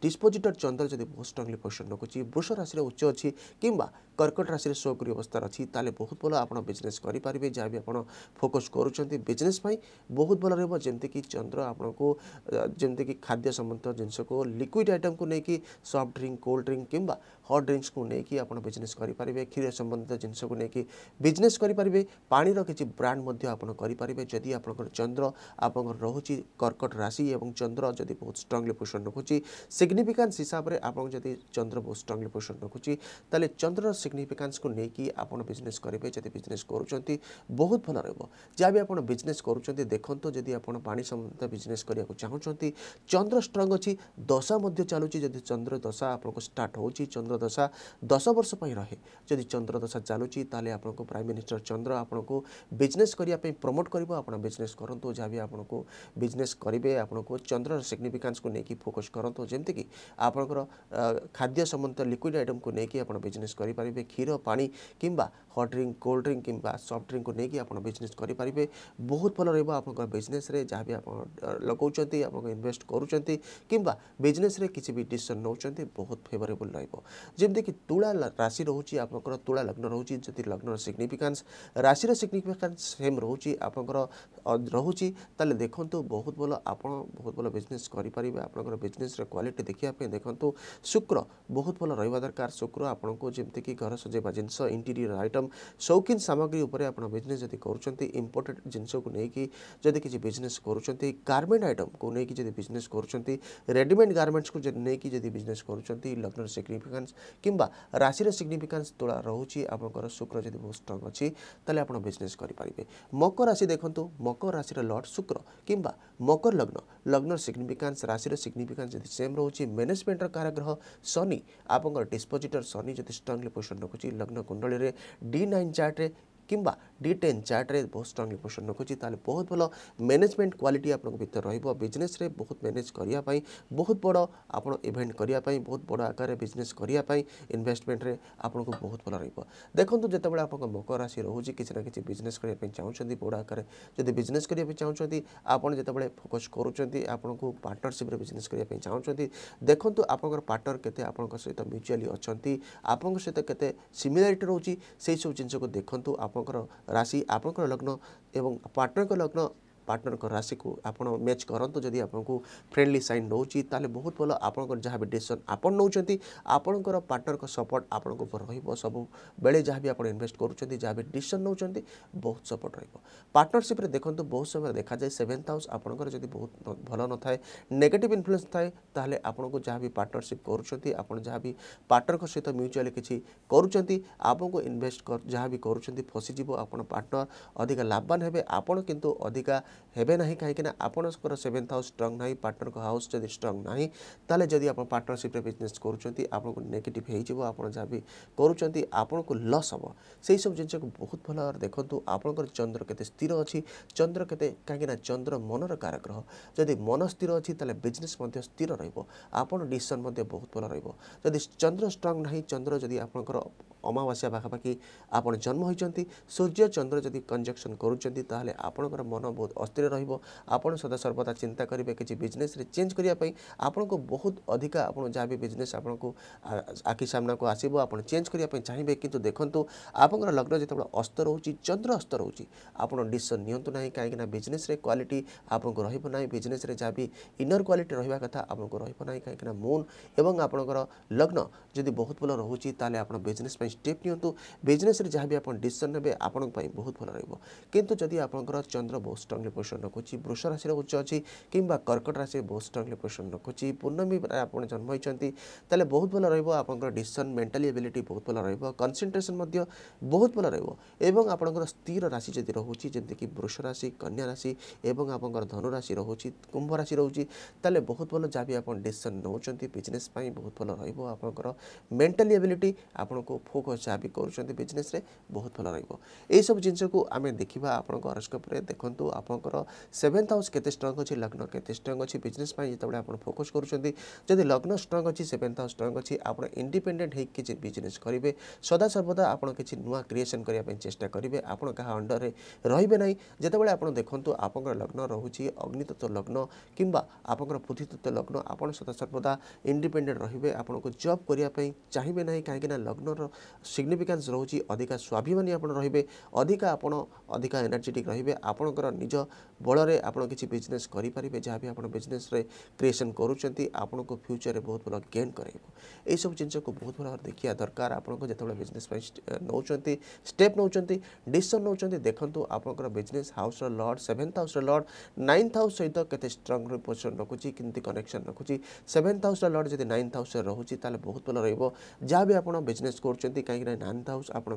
ডিসপোজিটর চন্দ্র যদি বহু স্ট্রংলি পোষণ রাখুছি বৃষ রাশির উচ্চ অছি কিংবা কর্কট রাশির শোকরি অবস্থার অছি তাহলে বহুত ভালো আপনার বিজনেস করে যা বি আপনার ফোকস করছেন বিজনেস পাই বহুত ভালো রহব যেমিতিকি চন্দ্র আপনার ଯେମିତିକି ଖାଦ୍ୟ ସମ୍ବନ୍ଧୀୟ ଜିନିଷକୁ ଲିକ୍ୱିଡ଼ ଆଇଟମ୍କୁ ନେଇକି ସଫ୍ଟ ଡ୍ରିଙ୍କ୍ କୋଲ୍ଡ ଡ୍ରିଙ୍କ୍ କିମ୍ବା हट ड्रिंक्स को लेकिन बिजनेस करेंगे क्षीर संबंधित जिनस को लेकिन बिजनेस करेंगे पानी किसी ब्रांड करेंगे जदि आप चंद्र आप रोच कर्कट राशि और चंद्र जब बहुत स्ट्रंगली पोषण रखुच्छी सिग्निफिकान्स हिसाब से आप चंद्र बहुत स्ट्रंगली पोषण रखुच्छी चंद्र सिग्निफिकान्स को लेकिन आप बिजनेस करेंगे जब बिजनेस करुँच बहुत भल रहा जहाँ भी आपड़ बिजनेस करुँच देखो जब आप संबंधित बिजनेस करने चाहूँ चंद्र स्ट्रंग अच्छी दशा चलुच्छी जब चंद्र दशा आप स्टार्ट हो चंद्र चंद्रदशा दस वर्ष पर रहे जदि चंद्रदशा चलुची तेल आपको प्राइम मिनिस्टर चंद्र आपको बिजनेस करने प्रमोट कर बिजनेस करूँ जहाँ भी आपको बिजनेस करेंगे आपको चंद्र सिग्निफिकेन्स को लेकिन फोकस करूँ जमीक आपंकर खाद्य सम्बन्ध लिक्विड आइटम को लेकिन बिजनेस करेंगे क्षीर पा कि हट ड्रिंक कोल्ड ड्रिंक कि सफ्ट ड्रिंक को लेकिन आपड़ बिजनेस करेंगे बहुत भल रहा बिजनेस जहाँ भी आप लगे आप इनभेस्ट करुँच किजनेस किसी भी डिशन नौ बहुत फेवरेबल रहा है जमीक तुला राशि रोच तुला लग्न रोच लग्न सिग्निफिकान्स राशि सिग्निफिकान्स सेम रोच आप रोचे बहुत भल आप बहुत भल बिजनेस करें बिजनेस क्वाट देखापी देखो शुक्र बहुत भल रहा दरकार शुक्र आपको जमीक घर सजेवा जिनस इंटीरियर आइटम सौकिन सामग्री बिजनेस जब कर इंपोर्टेड जिनस को लेकिन जब किसी बिजनेस करुँच गारमेंट आइटम को लेकिन जब बिजनेस करुँच रेडमेड गारमेंट्स को लेकिन बिजनेस करुँच लग्न सिग्निफिकान्स সিগনিফিকান্স কিংবা রাশির সিগনিফিকান্স তুলা রয়েছে আপনার শুক্র যদি বহু স্ট্রং অছি তাহলে আপনার বিজনেস করে পারবে মকর রাশি দেখুন মকর রাশির লর্ড শুক্র কিংবা মকর লগ্ন লগ্নর সিগনিফিকান্স রাশির সিগনিফিকান্স যদি সেম রয়েছে ম্যানেজমেন্টর কারগ্রহ শনি আপনার ডিসপোজিটর শনি যদি স্ট্রংলি পোজিশন রাখুছি লগ্ন কুণ্ডলী ডি নাইন চার্টে কিংবা ডি টেন ଚାର୍ଟରେ ବହୁତ ଷ୍ଟ୍ରଙ୍ଗଲି ପୋଜିସନ୍ ରଖୁଛି ତାହେଲେ ବହୁତ ଭଲ ମ୍ୟାନେଜମେଣ୍ଟ କ୍ୱାଲିଟି ଆପଣଙ୍କ ଭିତରେ ରହିବ ବିଜନେସ୍ରେ ବହୁତ ମ୍ୟାନେଜ୍ କରିବା ପାଇଁ ବହୁତ ବଡ଼ ଆପଣ ଇଭେଣ୍ଟ କରିବା ପାଇଁ ବହୁତ ବଡ଼ ଆକାରରେ ବିଜନେସ୍ କରିବା ପାଇଁ ଇନଭେଷ୍ଟମେଣ୍ଟରେ ଆପଣଙ୍କୁ ବହୁତ ଭଲ ରହିବ ଦେଖନ୍ତୁ ଯେତେବେଳେ ଆପଣଙ୍କ ମକର ରାଶି ରହୁଛି କିଛି ନା କିଛି ବିଜନେସ୍ କରିବା ପାଇଁ ଚାହୁଁଛନ୍ତି ବଡ଼ ଆକାରରେ ଯଦି ବିଜନେସ୍ କରିବା ପାଇଁ ଚାହୁଁଛନ୍ତି ଆପଣ ଯେତେବେଳେ ଫୋକସ୍ କରୁଛନ୍ତି ଆପଣଙ୍କୁ ପାର୍ଟନରସିପ୍ରେ ବିଜନେସ୍ କରିବା ପାଇଁ ଚାହୁଁଛନ୍ତି ଦେଖନ୍ତୁ ଆପଣଙ୍କର ପାର୍ଟନର କେତେ ଆପଣଙ୍କ ସହିତ ମ୍ୟୁଚୁଆଲି ଅଛନ୍ତି ଆପଣଙ୍କ ସହିତ କେତେ ସିମିଲାରିଟି ରହୁଛି ସେହିସବୁ ଜିନିଷକୁ ଦେଖନ୍ତୁ ଆପଣ আপনার রাশি আপনার লগ্ন এবং পার্টনার লগ্ন ପାର୍ଟନରଙ୍କ ରାଶିକୁ ଆପଣ ମ୍ୟାଚ୍ କରନ୍ତୁ ଯଦି ଆପଣଙ୍କୁ ଫ୍ରେଣ୍ଡଲି ସାଇନ୍ ନେଉଛି ତାହେଲେ ବହୁତ ଭଲ ଆପଣଙ୍କର ଯାହା ବି ଡିସିସନ୍ ଆପଣ ନେଉଛନ୍ତି ଆପଣଙ୍କର ପାର୍ଟନରଙ୍କ ସପୋର୍ଟ ଆପଣଙ୍କ ଉପରେ ରହିବ ସବୁବେଳେ ଯାହା ବି ଆପଣ ଇନଭେଷ୍ଟ କରୁଛନ୍ତି ଯାହା ବି ଡିସିସନ୍ ନେଉଛନ୍ତି ବହୁତ ସପୋର୍ଟ ରହିବ ପାର୍ଟନରସିପ୍ରେ ଦେଖନ୍ତୁ ବହୁତ ସମୟରେ ଦେଖାଯାଏ ସେଭେନ୍ଥ ହାଉସ୍ ଆପଣଙ୍କର ଯଦି ବହୁତ ଭଲ ନଥାଏ ନେଗେଟିଭ୍ ଇନଫ୍ଲୁଏନ୍ସ ଥାଏ ତାହେଲେ ଆପଣଙ୍କୁ ଯାହା ବି ପାର୍ଟନରସିପ୍ କରୁଛନ୍ତି ଆପଣ ଯାହା ବି ପାର୍ଟନରଙ୍କ ସହିତ ମ୍ୟୁଚୁଆଲି କିଛି କରୁଛନ୍ତି ଆପଣଙ୍କୁ ଇନଭେଷ୍ଟ ଯାହା ବି କରୁଛନ୍ତି ଫସିଯିବ ଆପଣ ପାର୍ଟନର ଅଧିକା ଲାଭବାନ ହେବେ ଆପଣ କିନ୍ତୁ ଅଧିକା ହେବେ ନାହିଁ କାହିଁକିନା ଆପଣଙ୍କର ସେଭେନ୍ଥ ହାଉସ୍ ଷ୍ଟ୍ରଙ୍ଗ ନାହିଁ ପାର୍ଟନରଙ୍କ ହାଉସ୍ ଯଦି ଷ୍ଟ୍ରଙ୍ଗ ନାହିଁ ତାହେଲେ ଯଦି ଆପଣ ପାର୍ଟନରସିପ୍ରେ ବିଜନେସ୍ କରୁଛନ୍ତି ଆପଣଙ୍କୁ ନେଗେଟିଭ୍ ହେଇଯିବ ଆପଣ ଯାହା ବି କରୁଛନ୍ତି ଆପଣଙ୍କୁ ଲସ୍ ହେବ ସେହିସବୁ ଜିନିଷକୁ ବହୁତ ଭଲ ଭାବରେ ଦେଖନ୍ତୁ ଆପଣଙ୍କର ଚନ୍ଦ୍ର କେତେ ସ୍ଥିର ଅଛି ଚନ୍ଦ୍ର କେତେ କାହିଁକିନା ଚନ୍ଦ୍ର ମନର କାରଗ୍ରହ ଯଦି ମନ ସ୍ଥିର ଅଛି ତାହେଲେ ବିଜନେସ୍ ମଧ୍ୟ ସ୍ଥିର ରହିବ ଆପଣ ଡିସିସନ୍ ମଧ୍ୟ ବହୁତ ଭଲ ରହିବ ଯଦି ଚନ୍ଦ୍ର ଷ୍ଟ୍ରଙ୍ଗ ନାହିଁ ଚନ୍ଦ୍ର ଯଦି ଆପଣଙ୍କର অমাবাস্যা পাখাপাখি আপনার জন্ম হয়েছেন সূর্য চন্দ্র যদি কনজকশন করছেন তাহলে আপনার মন বহু অস্থির রহব আপনার সদাসর্বদা চিন্তা করবে কিছু বিজনেসরে চেঞ্জ করা আপনার বহু অধিকা আপনার যা বি বিজনেস আপনার আখি সামনা আসব আপনার চেঞ্জ করা চাইবে কিন্তু দেখুন আপনার লগ্ন যেত অস্ত রয়েছে চন্দ্র অস্ত রয়েছে আপনার ডিসিশন নিয়ন্তু না কী না বিজনেসরে কোয়ালিটি আপনার রহব না বিজনেসরে যা বি ইনর কোয়ালিটি রহবা কথা আপনার রহব না কী না মুন এবং আপনার লগ্ন যদি বহুত ভাল রয়েছে তাহলে আপনার বিজনেস ଷ୍টেପ୍ ନିଅନ୍ତୁ ବିଜନେସ୍ରେ ଯାହା ବି ଆପଣ ଡିସିସନ୍ ନେବେ ଆପଣଙ୍କ ପାଇଁ ବହୁତ ଭଲ ରହିବ କିନ୍ତୁ ଯଦି ଆପଣଙ୍କର ଚନ୍ଦ୍ର ବହୁତ ଷ୍ଟ୍ରଙ୍ଗଲି ପୋଜିସନ୍ ରଖୁଛି ବୃଷ ରାଶିର ଉଚ୍ଚ ଅଛି କିମ୍ବା କର୍କଟ ରାଶିରେ ବହୁତ ଷ୍ଟ୍ରଙ୍ଗଲି ପୋଜିସନ୍ ରଖୁଛି ପୂର୍ଣ୍ଣମୀରେ ଆପଣ ଜନ୍ମ ହୋଇଛନ୍ତି ତାହେଲେ ବହୁତ ଭଲ ରହିବ ଆପଣଙ୍କର ଡିସିସନ୍ ମେଣ୍ଟାଲି ଏବିଲିଟି ବହୁତ ଭଲ ରହିବ କନସେନ୍ଟ୍ରେସନ୍ ମଧ୍ୟ ବହୁତ ଭଲ ରହିବ ଏବଂ ଆପଣଙ୍କର ସ୍ଥିର ରାଶି ଯଦି ରହୁଛି ଯେମିତିକି ବୃଷ ରାଶି କନ୍ୟା ରାଶି ଏବଂ ଆପଣଙ୍କର ଧନୁ ରାଶି ରହୁଛି କୁମ୍ଭ ରାଶି ରହୁଛି ତାହେଲେ ବହୁତ ଭଲ ଯାହା ବି ଆପଣ ଡିସିସନ୍ ନେଉଛନ୍ତି ବିଜନେସ୍ ପାଇଁ ବହୁତ ଭଲ ରହିବ ଆପଣଙ୍କର ମେଣ୍ଟାଲି ଏବିଲିଟି ଆପଣଙ୍କୁ ଆଗକୁ ଯାହା ବି କରୁଛନ୍ତି ବିଜନେସ୍ରେ ବହୁତ ଭଲ ରହିବ ଏହିସବୁ ଜିନିଷକୁ ଆମେ ଦେଖିବା ଆପଣଙ୍କ ହରସ୍କୋପ୍ରେ ଦେଖନ୍ତୁ ଆପଣଙ୍କର ସେଭେନ୍ଥ ହାଉସ୍ କେତେ ଷ୍ଟ୍ରଙ୍ଗ୍ ଅଛି ଲଗ୍ନ କେତେ ଷ୍ଟ୍ରଙ୍ଗ୍ ଅଛି ବିଜନେସ୍ ପାଇଁ ଯେତେବେଳେ ଆପଣ ଫୋକସ୍ କରୁଛନ୍ତି ଯଦି ଲଗ୍ନ ଷ୍ଟ୍ରଙ୍ଗ୍ ଅଛି ସେଭେନ୍ଥ ହାଉସ୍ ଷ୍ଟ୍ରଙ୍ଗ ଅଛି ଆପଣ ଇଣ୍ଡିପେଣ୍ଡେଣ୍ଟ ହେଇକି କିଛି ବିଜନେସ୍ କରିବେ ସଦାସର୍ବଦା ଆପଣ କିଛି ନୂଆ କ୍ରିଏସନ୍ କରିବା ପାଇଁ ଚେଷ୍ଟା କରିବେ ଆପଣ କାହା ଅଣ୍ଡର୍ରେ ରହିବେ ନାହିଁ ଯେତେବେଳେ ଆପଣ ଦେଖନ୍ତୁ ଆପଣଙ୍କର ଲଗ୍ନ ରହୁଛି ଅଗ୍ନିତତ୍ତ୍ୱ ଲଗ୍ନ କିମ୍ବା ଆପଣଙ୍କର ପୃଥିତତ୍ତ୍ୱ ଲଗ୍ନ ଆପଣ ସଦାସର୍ବଦା ଇଣ୍ଡିପେଣ୍ଡେଣ୍ଟ ରହିବେ ଆପଣଙ୍କୁ ଜବ୍ କରିବା ପାଇଁ ଚାହିଁବେ ନାହିଁ କାହିଁକିନା ଲଗ୍ନର ସିଗ୍ନିଫିକାନ୍ସ ରହୁଛି ଅଧିକା ସ୍ୱାଭିମାନୀ ଆପଣ ରହିବେ ଅଧିକା ଆପଣ ଅଧିକା ଏନର୍ଜେଟିକ୍ ରହିବେ ଆପଣଙ୍କର ନିଜ বলরে আপনার কিছু বিজনেস করে পারে যা বি আপনার বিজনেসরে ক্রিয়েসন করছেন আপনার ফ্যুচরের বহু ভালো গেন করাইব এইসব জিনিসক বহু ভালো ভাবে দেখা দরকার আপনার যেতবে বিজনেস নৌঁচ স্টেপ নৌঁচ ডিসিশন নৌঁচ দেখুন আপনার বিজনেস হাউসর লর্ড সেভেন্থ হাউসর লর্ড নাইন্থ হাউস সহিত কেতে স্ট্রং পজিশন রাখুছি কেমি কনেকশন রাখুছি সেভেন্থ হাউসর লর্ড যদি নাইন্থ হাউসে রয়েছে তাহলে বহু ভালো রহব যা বি আপনার বিজনেস করছেন কিনা নাইন্থ হাউস আপনার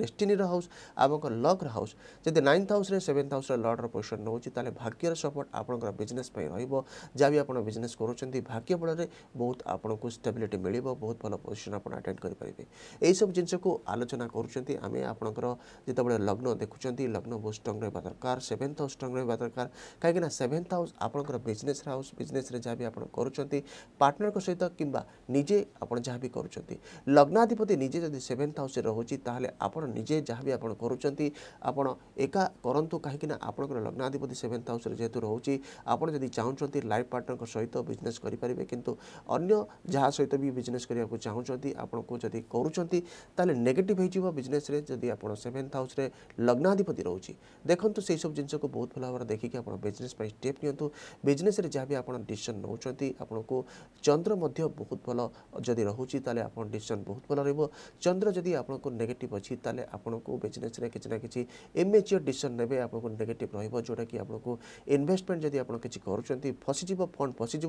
ডেস্টিনির হাউস আপনার লক্র হাউস যদি নাইন্থ হাউসে সেভেন্থ হাউসর লর্ডর ପଇସା ନେଉଛି ତାହେଲେ ଭାଗ୍ୟର ସପୋର୍ଟ ଆପଣଙ୍କର ବିଜନେସ୍ ପାଇଁ ରହିବ ଯାହା ବି ଆପଣ ବିଜନେସ୍ କରୁଛନ୍ତି ଭାଗ୍ୟ ବଳରେ ବହୁତ ଆପଣଙ୍କୁ ଷ୍ଟେବିଲିଟି ମିଳିବ ବହୁତ ଭଲ ପୋଜିସନ୍ ଆପଣ ଆଟେଣ୍ଡ କରିପାରିବେ ଏହିସବୁ ଜିନିଷକୁ ଆଲୋଚନା କରୁଛନ୍ତି ଆମେ ଆପଣଙ୍କର ଯେତେବେଳେ ଲଗ୍ନ ଦେଖୁଛନ୍ତି ଲଗ୍ନ ବହୁତ ଷ୍ଟ୍ରଙ୍ଗ୍ ରହିବା ଦରକାର ସେଭେନ୍ଥ ହାଉସ୍ ଷ୍ଟ୍ରଙ୍ଗ୍ ରହିବା ଦରକାର କାହିଁକିନା ସେଭେନ୍ଥ ହାଉସ୍ ଆପଣଙ୍କର ବିଜନେସ୍ର ହାଉସ୍ ବିଜନେସ୍ରେ ଯାହା ବି ଆପଣ କରୁଛନ୍ତି ପାର୍ଟନରଙ୍କ ସହିତ କିମ୍ବା ନିଜେ ଆପଣ ଯାହା ବି କରୁଛନ୍ତି ଲଗ୍ନାଧିପତି ନିଜେ ଯଦି ସେଭେନ୍ଥ ହାଉସ୍ରେ ରହୁଛି ତାହେଲେ ଆପଣ ନିଜେ ଯାହା ବି ଆପଣ କରୁଛନ୍ତି ଆପଣ ଏକା କରନ୍ତୁ କାହିଁକିନା ଆପଣଙ୍କର ଲଗ୍ନାଧିପତି ସେଭେନ୍ଥ ହାଉସ୍ରେ ଯେହେତୁ ରହୁଛି ଆପଣ ଯଦି ଚାହୁଁଛନ୍ତି ଲାଇଫ୍ ପାର୍ଟନରଙ୍କ ସହିତ ବିଜନେସ୍ କରିପାରିବେ କିନ୍ତୁ ଅନ୍ୟ ଯାହା ସହିତ ବି ବିଜନେସ୍ କରିବାକୁ ଚାହୁଁଛନ୍ତି ଆପଣଙ୍କୁ ଯଦି କରୁଛନ୍ତି ତାହେଲେ ନେଗେଟିଭ୍ ହୋଇଯିବ ବିଜନେସ୍ରେ ଯଦି ଆପଣ ସେଭେନ୍ଥ ହାଉସ୍ରେ ଲଗ୍ନାଧିପତି ରହୁଛି ଦେଖନ୍ତୁ ସେହିସବୁ ଜିନିଷକୁ ବହୁତ ଭଲ ଭାବରେ ଦେଖିକି ଆପଣ ବିଜନେସ୍ ପାଇଁ ଷ୍ଟେପ୍ ନିଅନ୍ତୁ ବିଜନେସ୍ରେ ଯାହା ବି ଆପଣ ଡିସିସନ୍ ନେଉଛନ୍ତି ଆପଣଙ୍କୁ ଚନ୍ଦ୍ର ମଧ୍ୟ ବହୁତ ଭଲ ଯଦି ରହୁଛି ତାହେଲେ ଆପଣ ଡିସିସନ୍ ବହୁତ ଭଲ ରହିବ ଚନ୍ଦ୍ର ଯଦି ଆପଣଙ୍କୁ ନେଗେଟିଭ୍ ଅଛି ତାହେଲେ ଆପଣଙ୍କୁ ବିଜନେସ୍ରେ କିଛି ନା କିଛି ଏମ୍ଏଚ୍ଓର୍ ଡିସିସନ୍ ନେବେ ଆପଣଙ୍କୁ ନେଗେଟିଭ୍ ରହିବ जोटा कि आपको इनभेस्टमेंट जब आप किसी कर फसीज फंड फसीज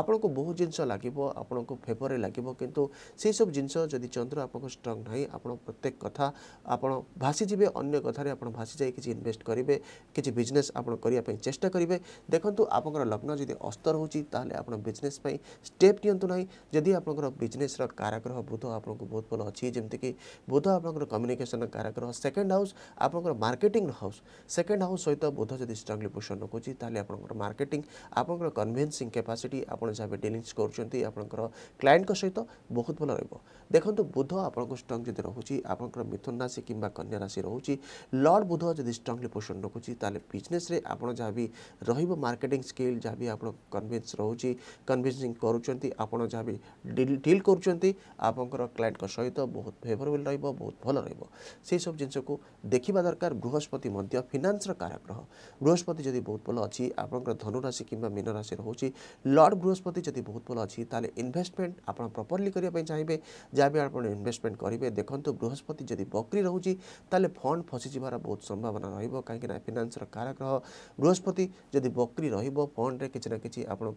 आपको बहुत जिन लगे आपको फेवर लगे कितु से सब जिन चंद्र आप स्ट्रंग ना आप प्रत्येक कथा आप भासीजे अगर कथा आप भासी जाए किसी इनभेस्ट करेंगे किसी बिजनेस आपने चेस्टा करेंगे देखो आप लग्न जब अस्तर होने आप बिजनेस स्टेप निंतु ना जदि आप बिजनेस काराग्रह बुध आपको बहुत भल अच्छी जमीक बुध आप कम्युनिकेसन काराग्रह सेकेंड हाउस आप मार्केटिंग हाउस सेकेंड हाउस सहित ବୋଧ ଯଦି ଷ୍ଟ୍ରଙ୍ଗଲି ପୋଜିସନ୍ ରଖୁଛି ତାହେଲେ ଆପଣଙ୍କର ମାର୍କେଟିଂ ଆପଣଙ୍କର କନଭେନ୍ସିଂ କ୍ୟାପାସିଟି ଆପଣ ଯାହା ଡିଲିଂସ କରୁଛନ୍ତି ଆପଣଙ୍କର କ୍ଲାଏଣ୍ଟଙ୍କ ସହିତ ବହୁତ ଭଲ ରହିବ ଦେଖନ୍ତୁ ବୁଧ ଆପଣଙ୍କ ଷ୍ଟ୍ରଙ୍ଗ ଯଦି ରହୁଛି ଆପଣଙ୍କର ମିଥୁନ ରାଶି କିମ୍ବା କନ୍ୟା ରାଶି ରହୁଛି ଲର୍ଡ଼ ବୁଧ ଯଦି ଷ୍ଟ୍ରଙ୍ଗଲି ପୋଷଣ ରଖୁଛି ତାହେଲେ ବିଜନେସ୍ରେ ଆପଣ ଯାହା ବି ରହିବ ମାର୍କେଟିଂ ସ୍କିଲ୍ ଯାହା ବି ଆପଣ କନଭିନ୍ସ ରହୁଛି କନଭିନ୍ସିଂ କରୁଛନ୍ତି ଆପଣ ଯାହା ବି ଡିଲ୍ କରୁଛନ୍ତି ଆପଣଙ୍କର କ୍ଲାଏଣ୍ଟଙ୍କ ସହିତ ବହୁତ ଫେଭରେବଲ୍ ରହିବ ବହୁତ ଭଲ ରହିବ ସେହିସବୁ ଜିନିଷକୁ ଦେଖିବା ଦରକାର ବୃହସ୍ପତି ମଧ୍ୟ ଫିନାନ୍ସର କାରଗ୍ରହ বৃহস্পতি যদি বহুত ভাল অছি আপনার ধনুরাশি কিংবা মীনরাশি রয়েছে লর্ড বৃহস্পতি যদি বহুত ভাল অছি তাহলে ইনভেস্টমেন্ট আপনার প্রপরলি করা চাইবে যা বি আপনার ইনভেস্টমেন্ট করবে দেখুন বৃহস্পতি যদি বক্রি রয়েছে তাহলে ফন্ড ফসিযার বহু সম্ভাবনা রহব কিনা ফিনান্সর কারাগ্রহ বৃহস্পতি যদি বক্রি রহব ফন্ডে কিছু না কিছু আপনার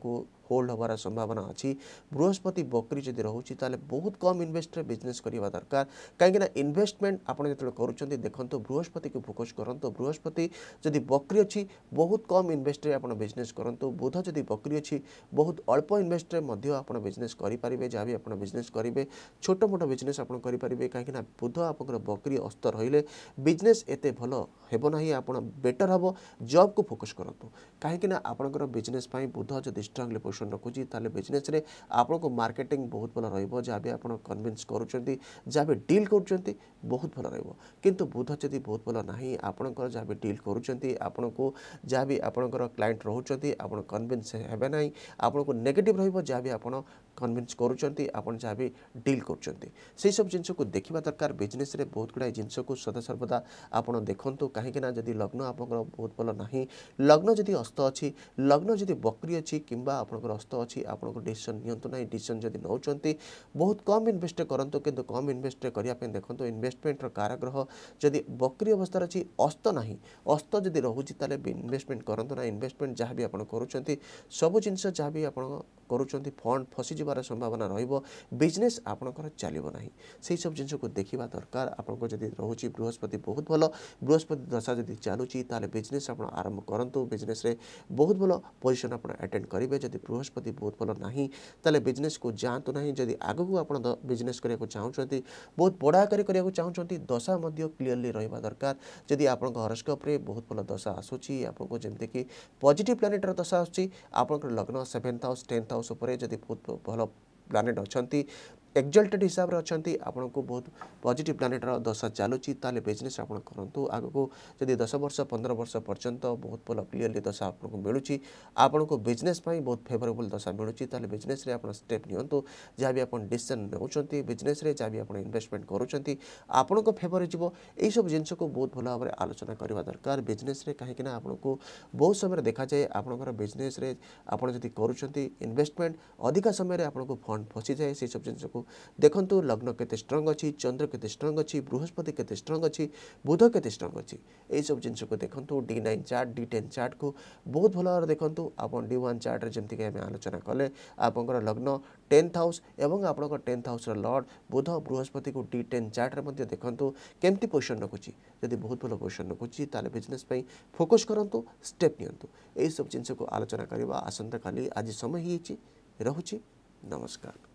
হোল্ড হবার সম্ভাবনা অছি বৃহস্পতি বক্রি যদি রয়েছে তাহলে বহুত কম ইনভেস্টরে বিজনেস করা দরকার কিনা ইনভেস্টমেন্ট আপনার যেত করছেন দেখুন বৃহস্পতিকে ফোকস করতো বৃহস্পতি যদি বকরি অছি বহুত কম ইনভেস্টরে আপনার বিজনেস করতু বুধ যদি বকরি অছি বহুত অল্প ইনভেস্টরে মধ্য আপনার বিজনেস করে যা বি আপনার বিজনেস করবে ছোট মোট বিজনেস আপনার করে কিন্তু না বুধ আপনার বকরি অস্ত রহলে বিজনেস এতে ভাল হব না আপনার বেটর হব জব কু ফোকস করতু কিন্তু না আপনার বিজনেস বুধ যদি স্ট্রংলি পোজিশন রাখুছি তাহলে বিজনেসে আপনার মার্কেটিং বহুত ভাল রহব যা বি আপনার কনভিন্স করছেন যা বি ডিল করছেন বহুত ভাল রহব কিন্তু বুধ যদি বহুত ভাল না আপনার যা বি ডিল করছেন আপনক যাবি আপনকর ক্লায়েন্ট রহচতি আপন কনভিন্স হেবে নাই আপনক নেগেটিভ রহিব যাবি আপন कनभिन्स करुँच जहाँ भी डिल करसबू जिनस को देखा दरकार बिजनेस बहुत गुड़ाए जिनस को सदा सर्वदा आप देखु कहीं जदि लग्न आप बहुत भल ना लग्न जदि अस्त अच्छी लग्न जदि बकरी अच्छी कि आपंकर अस्त अच्छी आप डिसीजन नि डिसीजन नौ बहुत कम इनभेस्ट करूँ कि कम इनभेस्ट करने देखो इनभेस्टमेंटर काराग्रह जदि बक्री अवस्था अच्छी अस्त ना अस्त जदि रोचे तेल इनभेस्टमेंट करूँ ना इनभेस्टमेंट जहाँ भी आप कर सब जिन जहाँ भी आप କରୁଛନ୍ତି ଫଣ୍ଡ ଫସିଯିବାର ସମ୍ଭାବନା ରହିବ ବିଜନେସ୍ ଆପଣଙ୍କର ଚାଲିବ ନାହିଁ ସେହିସବୁ ଜିନିଷକୁ ଦେଖିବା ଦରକାର ଆପଣଙ୍କ ଯଦି ରହୁଛି ବୃହସ୍ପତି ବହୁତ ଭଲ ବୃହସ୍ପତି ଦଶା ଯଦି ଚାଲୁଛି ତାହେଲେ ବିଜନେସ୍ ଆପଣ ଆରମ୍ଭ କରନ୍ତୁ ବିଜନେସ୍ରେ ବହୁତ ଭଲ ପୋଜିସନ୍ ଆପଣ ଆଟେଣ୍ଡ କରିବେ ଯଦି ବୃହସ୍ପତି ବହୁତ ଭଲ ନାହିଁ ତାହେଲେ ବିଜନେସ୍କୁ ଯାଆନ୍ତୁ ନାହିଁ ଯଦି ଆଗକୁ ଆପଣ ବିଜନେସ୍ କରିବାକୁ ଚାହୁଁଛନ୍ତି ବହୁତ ବଡ଼ ଆକାରରେ କରିବାକୁ ଚାହୁଁଛନ୍ତି ଦଶା ମଧ୍ୟ କ୍ଲିଅରଲି ରହିବା ଦରକାର ଯଦି ଆପଣଙ୍କ ହରସ୍କୋପ୍ରେ ବହୁତ ଭଲ ଦଶା ଆସୁଛି ଆପଣଙ୍କୁ ଯେମିତିକି ପଜିଟିଭ୍ ପ୍ଲାନେଟ୍ର ଦଶା ଆସୁଛି ଆପଣଙ୍କର ଲଗ୍ନ ସେଭେନ୍ଥ ହାଉସ୍ ଟେନ୍ଥ ହାଉସ୍ ଉପରେ ଯଦି ବହୁତ ଭଲ ପ୍ଲାନେଟ୍ ଅଛନ୍ତି ଏକ୍ଜଲ୍ଟେଡ୍ ହିସାବରେ ଅଛନ୍ତି ଆପଣଙ୍କୁ ବହୁତ ପଜିଟିଭ୍ ପ୍ଲାନେଟ୍ର ଦଶା ଚାଲୁଛି ତାହେଲେ ବିଜନେସ୍ ଆପଣ କରନ୍ତୁ ଆଗକୁ ଯଦି ଦଶ ବର୍ଷ ପନ୍ଦର ବର୍ଷ ପର୍ଯ୍ୟନ୍ତ ବହୁତ ଭଲ କ୍ଲିଅରଲି ଦଶା ଆପଣଙ୍କୁ ମିଳୁଛି ଆପଣଙ୍କୁ ବିଜନେସ୍ ପାଇଁ ବହୁତ ଫେଭରେବୁଲ୍ ଦଶା ମିଳୁଛି ତାହେଲେ ବିଜନେସ୍ରେ ଆପଣ ଷ୍ଟେପ୍ ନିଅନ୍ତୁ ଯାହା ବି ଆପଣ ଡିସିସନ୍ ନେଉଛନ୍ତି ବିଜନେସ୍ରେ ଯାହା ବି ଆପଣ ଇନଭେଷ୍ଟମେଣ୍ଟ କରୁଛନ୍ତି ଆପଣଙ୍କ ଫେଭରରେ ଯିବ ଏହିସବୁ ଜିନିଷକୁ ବହୁତ ଭଲ ଭାବରେ ଆଲୋଚନା କରିବା ଦରକାର ବିଜନେସ୍ରେ କାହିଁକିନା ଆପଣଙ୍କୁ ବହୁତ ସମୟରେ ଦେଖାଯାଏ ଆପଣଙ୍କର ବିଜନେସ୍ରେ ଆପଣ ଯଦି କରୁଛନ୍ତି ଇନଭେଷ୍ଟମେଣ୍ଟ ଅଧିକା ସମୟରେ ଆପଣଙ୍କୁ ଫଣ୍ଡ ଫସିଯାଏ ସେସବୁ ଜିନିଷକୁ ଦେଖନ୍ତୁ ଲଗ୍ନ କେତେ ଷ୍ଟ୍ରଙ୍ଗ ଅଛି ଚନ୍ଦ୍ର କେତେ ଷ୍ଟ୍ରଙ୍ଗ ଅଛି ବୃହସ୍ପତି କେତେ ଷ୍ଟ୍ରଙ୍ଗ ଅଛି ବୁଧ କେତେ ଷ୍ଟ୍ରଙ୍ଗ ଅଛି ଏଇସବୁ ଜିନିଷକୁ ଦେଖନ୍ତୁ D nine chart D ten ଚାର୍ଟକୁ ବହୁତ ଭଲ ଭାବରେ ଦେଖନ୍ତୁ ଆପଣ ଡି ୱାନ୍ ଚାର୍ଟରେ ଯେମିତିକି ଆମେ ଆଲୋଚନା କଲେ ଆପଣଙ୍କର ଲଗ୍ନ ଟେନ୍ଥ ହାଉସ୍ ଏବଂ ଆପଣଙ୍କ ଟେନ୍ଥ ହାଉସ୍ର ଲର୍ଡ଼ ବୁଧ ବୃହସ୍ପତିକୁ ଡି ଟେନ୍ ଚାର୍ଟରେ ମଧ୍ୟ ଦେଖନ୍ତୁ କେମିତି ପୋଜିସନ୍ ରଖୁଛି ଯଦି ବହୁତ ଭଲ ପୋଜିସନ୍ ରଖୁଛି ତାହେଲେ ବିଜନେସ୍ ପାଇଁ ଫୋକସ୍ କରନ୍ତୁ ଷ୍ଟେପ୍ ନିଅନ୍ତୁ ଏହିସବୁ ଜିନିଷକୁ ଆଲୋଚନା କରିବା ଆସନ୍ତାକାଲି ଆଜି ସମୟ ହେଇଛି ରହୁଛି ନମସ୍କାର